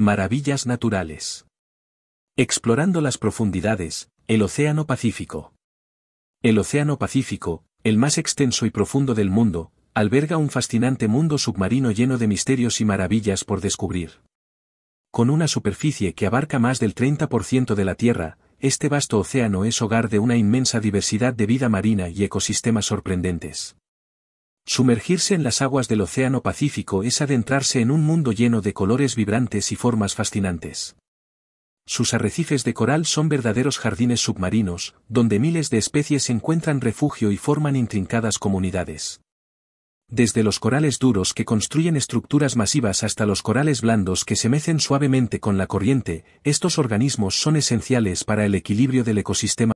Maravillas naturales. Explorando las profundidades, el Océano Pacífico. El Océano Pacífico, el más extenso y profundo del mundo, alberga un fascinante mundo submarino lleno de misterios y maravillas por descubrir. Con una superficie que abarca más del 30% de la Tierra, este vasto océano es hogar de una inmensa diversidad de vida marina y ecosistemas sorprendentes. Sumergirse en las aguas del Océano Pacífico es adentrarse en un mundo lleno de colores vibrantes y formas fascinantes. Sus arrecifes de coral son verdaderos jardines submarinos, donde miles de especies encuentran refugio y forman intrincadas comunidades. Desde los corales duros que construyen estructuras masivas hasta los corales blandos que se mecen suavemente con la corriente, estos organismos son esenciales para el equilibrio del ecosistema